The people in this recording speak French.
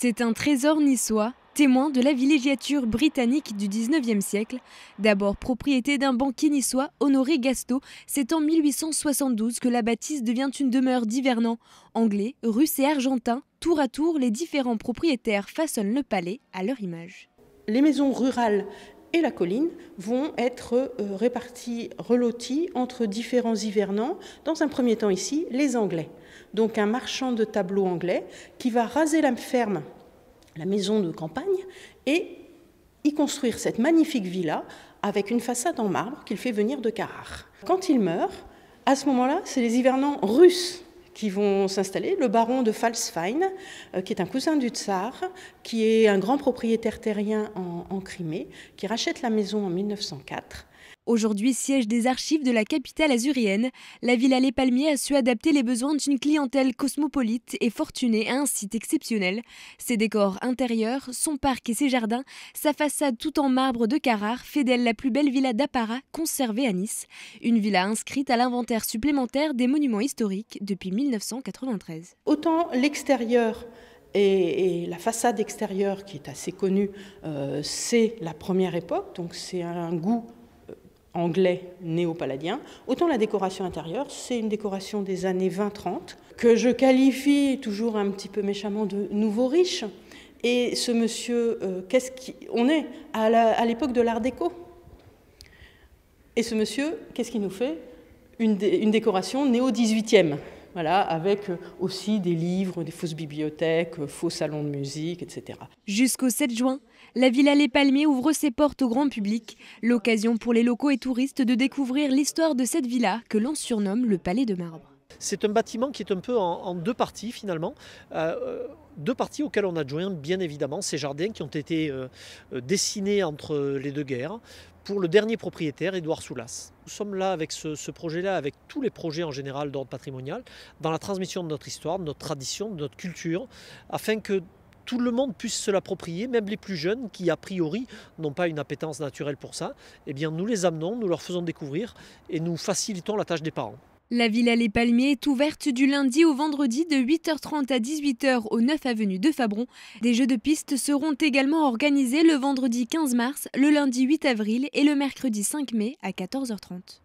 C'est un trésor niçois, témoin de la villégiature britannique du 19e siècle. D'abord propriété d'un banquier niçois, Honoré Gasto, c'est en 1872 que la bâtisse devient une demeure d'hivernant. Anglais, russes et argentins, tour à tour, les différents propriétaires façonnent le palais à leur image. Les maisons rurales, et la colline vont être euh, répartis, relotis entre différents hivernants. Dans un premier temps ici, les Anglais. Donc un marchand de tableaux anglais qui va raser la ferme, la maison de campagne, et y construire cette magnifique villa avec une façade en marbre qu'il fait venir de Carrare. Quand il meurt, à ce moment-là, c'est les hivernants russes qui vont s'installer. Le baron de Falsfein, euh, qui est un cousin du tsar, qui est un grand propriétaire terrien en, en Crimée, qui rachète la maison en 1904 Aujourd'hui siège des archives de la capitale azurienne, la Villa Les Palmiers a su adapter les besoins d'une clientèle cosmopolite et fortunée à un site exceptionnel. Ses décors intérieurs, son parc et ses jardins, sa façade tout en marbre de Carrare fait d'elle la plus belle villa d'Appara conservée à Nice. Une villa inscrite à l'inventaire supplémentaire des monuments historiques depuis 1993. Autant l'extérieur et, la façade extérieure, qui est assez connue, euh, c'est la première époque, donc c'est un goût anglais néo paladien autant la décoration intérieure, c'est une décoration des années 20-30, que je qualifie toujours un petit peu méchamment de nouveau riche. Et ce monsieur, euh, qu'est-ce qu'on est à l'époque de l'art déco. Et ce monsieur, qu'est-ce qu'il nous fait une, une décoration néo-18e avec euh, aussi des livres, des fausses bibliothèques, euh, faux salons de musique, etc. Jusqu'au 7 juin, la Villa Les Palmiers ouvre ses portes au grand public, l'occasion pour les locaux et touristes de découvrir l'histoire de cette villa que l'on surnomme le Palais de Marbre. C'est un bâtiment qui est un peu en, deux parties finalement. Euh, euh, deux parties auxquelles on adjoint bien évidemment ces jardins qui ont été euh, dessinés entre les deux guerres pour le dernier propriétaire, Édouard Soulas. Nous sommes là avec ce, projet-là, avec tous les projets en général d'ordre patrimonial, dans la transmission de notre histoire, de notre tradition, de notre culture, afin que tout le monde puisse se l'approprier, même les plus jeunes qui a priori n'ont pas une appétence naturelle pour ça, eh bien nous les amenons, nous leur faisons découvrir et nous facilitons la tâche des parents. La Villa Les Palmiers est ouverte du lundi au vendredi de 8h30 à 18h au 9 avenue de Fabron. Des jeux de piste seront également organisés le vendredi 15 mars, le lundi 8 avril et le mercredi 5 mai à 14h30.